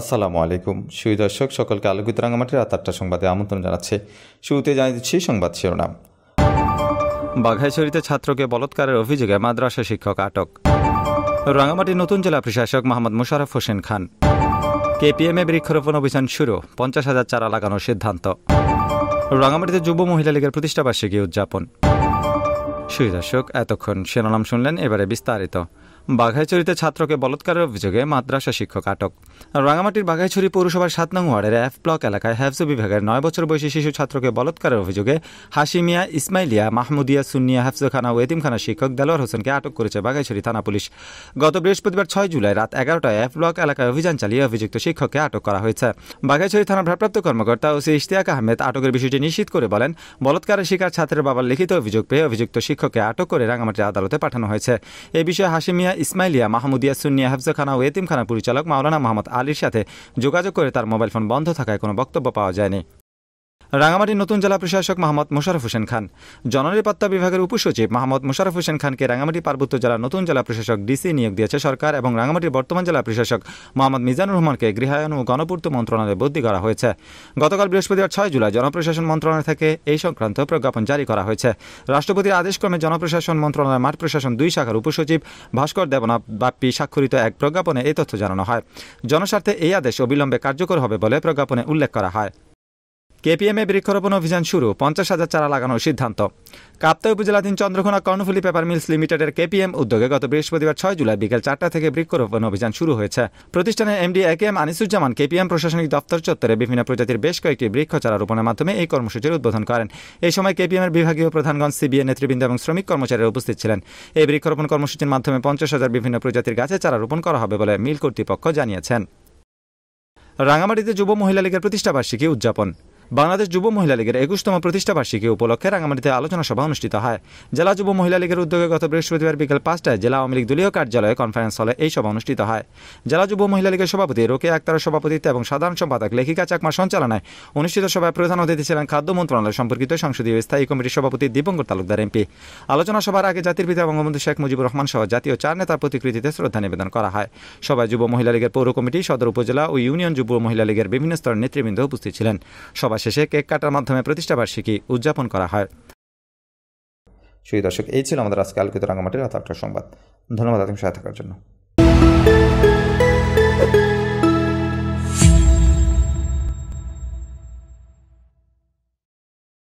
আসসালামু আলাইকুম সুই দর্শক সকলকে আলোকিত রাঙামাটির রাত আটটা সংবাদে আমন্ত্রণ জানাচ্ছে শুরুতে জানিয়ে দিচ্ছি সংবাদ শিরোনাম বাঘাইছড়িতে ছাত্রকে বলৎকারের অভিযোগে মাদ্রাসা শিক্ষক আটক রাঙামাটির নতুন জেলা প্রশাসক মোহাম্মদ মুশারফ হোসেন খান কেপিএমএ বৃক্ষরোপণ অভিযান শুরু পঞ্চাশ হাজার চারা লাগানোর সিদ্ধান্ত রাঙামাটিতে যুব মহিলা লীগের প্রতিষ্ঠা বার্ষিকী উদযাপন দর্শক এতক্ষণ শিরোনাম শুনলেন এবারে বিস্তারিত বাঘাইছড়িতে ছাত্রকে বলৎকারের অভিযোগে মাদ্রাসা শিক্ষক আটক রাঙামাটির বাঘাইছড়ি পৌরসভার সাত নং ওয়ার্ডের এফ ব্লক এলাকায় হ্যাফজ বিভাগের নয় বছর বয়সী শিশু ছাত্রকে বলৎকারের অভিযোগে হাসিমিয়া ইসমাইলিয়া মাহমুদিয়া সুন্নিয়া খানা ও এতিমখানা শিক্ষক দেলোয়ার হোসেনকে আটক করেছে বাঘাইছড়ি থানা পুলিশ গত বৃহস্পতিবার ছয় জুলাই রাত এগারোটায় এফ ব্লক এলাকায় অভিযান চালিয়ে অভিযুক্ত শিক্ষককে আটক করা হয়েছে বাঘাইছড়ি থানার ভারপ্রাপ্ত কর্মকর্তা ওসি ইশতিয়াক আহমেদ আটকের বিষয়টি নিশ্চিত করে বলেন বলৎকারের শিকার ছাত্রের বাবার লিখিত অভিযোগ পেয়ে অভিযুক্ত শিক্ষককে আটক করে রাঙামাটির আদালতে পাঠানো হয়েছে এ বিষয়ে হাসিমিয়া ইসমাইলিয়া মাহমুদিয়া সুনিয়া হাফজাখানা ও এতিমখানা পরিচালক মাওলানা মোহাম্মদ আলীর সাথে যোগাযোগ করে তার মোবাইল ফোন বন্ধ থাকায় কোনো বক্তব্য পাওয়া যায়নি রাঙামাটির নতুন জেলা প্রশাসক মোহাম্মদ মোশারফ হোসেন খান জননিরাপত্তা বিভাগের উপসচিব মোহাম্মদ মোশারফ হোসেন খানকে রাঙামাটি পার্বত্য জেলার নতুন জেলা প্রশাসক ডিসি নিয়োগ দিয়েছে সরকার এবং রাঙামাটির বর্তমান জেলা প্রশাসক মোহাম্মদ মিজানুর রহমানকে গৃহায়ন ও গণপূর্ত মন্ত্রণালয়ে বদলি করা হয়েছে গতকাল বৃহস্পতিবার ছয় জুলাই জনপ্রশাসন মন্ত্রণালয় থেকে এই সংক্রান্ত প্রজ্ঞাপন জারি করা হয়েছে রাষ্ট্রপতির আদেশক্রমে জনপ্রশাসন মন্ত্রণালয়ের মাঠ প্রশাসন দুই শাখার উপসচিব ভাস্কর দেবনা বাপ্পি স্বাক্ষরিত এক প্রজ্ঞাপনে এই তথ্য জানানো হয় জনস্বার্থে এই আদেশ অবিলম্বে কার্যকর হবে বলে প্রজ্ঞাপনে উল্লেখ করা হয় কেপিএমে বৃক্ষরোপণ অভিযান শুরু পঞ্চাশ হাজার চারা লাগানোর সিদ্ধান্ত কাপ্তা উপজেলাধীন চন্দ্রকোনা কর্ণফুলি পেপার মিলস লিমিটেডের কেপিএম উদ্যোগে গত বৃহস্পতিবার ছয় জুলাই বিকেল চারটা থেকে বৃক্ষরোপণ অভিযান শুরু হয়েছে প্রতিষ্ঠানের MD A K M Anisuzzaman KPM প্রশাসনিক দপ্তর চত্বরে বিভিন্ন প্রজাতির বেশ কয়েকটি বৃক্ষ চারা রোপণের মাধ্যমে এই কর্মসূচির উদ্বোধন করেন এই সময় কেপিএমের বিভাগীয় প্রধানগণ সিবিএ নেতৃবৃন্দ এবং শ্রমিক কর্মচারীরা উপস্থিত ছিলেন এই বৃক্ষরোপণ কর্মসূচির মাধ্যমে পঞ্চাশ হাজার বিভিন্ন প্রজাতির গাছে চারা রোপণ করা হবে বলে মিল কর্তৃপক্ষ জানিয়েছেন রাঙামাটিতে যুব মহিলা লীগের প্রতিষ্ঠাবার্ষিকী উদযাপন বাংলাদেশ যুব মহিলা লীগের একুশতম প্রতিষ্ঠা বার্ষিকী উপলক্ষে রাঙামাটিতে আলোচনা সভা অনুষ্ঠিত হয় জেলা যুব মহিলা লীগের উদ্যোগে গত বৃহস্পতিবার বিকেল পাঁচটায় জেলা আওয়ামী লীগ দলীয় কার্যালয়ে কনফারেন্স হলে এই সভা অনুষ্ঠিত হয় জেলা যুব মহিলা লীগের সভাপতি রোকে আক্তার সভাপতিত্ব এবং সাধারণ সম্পাদক লেখিকা চাকমা সঞ্চালনায় অনুষ্ঠিত সভায় প্রধান অতিথি ছিলেন খাদ্য মন্ত্রণালয় সম্পর্কিত সংসদীয় স্থায়ী কমিটির সভাপতি দীপঙ্কর তালুকদার এমপি আলোচনা সভার আগে জাতির পিতা বঙ্গবন্ধু শেখ মুজিবুর রহমান সহ জাতীয় চার নেতার প্রতিকৃতিতে শ্রদ্ধা নিবেদন করা হয় সভায় যুব মহিলা লীগের পৌর কমিটি সদর উপজেলা ও ইউনিয়ন যুব মহিলা লীগের বিভিন্ন স্তরের নেতৃবৃন্দ উপস্থিত ছিলেন সভায় সভা শেষে কেক কাটার মাধ্যমে প্রতিষ্ঠাবার্ষিকী উদযাপন করা হয় সেই দর্শক এই ছিল আমাদের আজকে আলোকিত রাঙামাটির রাত আটটার সংবাদ ধন্যবাদ আপনি সাথে থাকার জন্য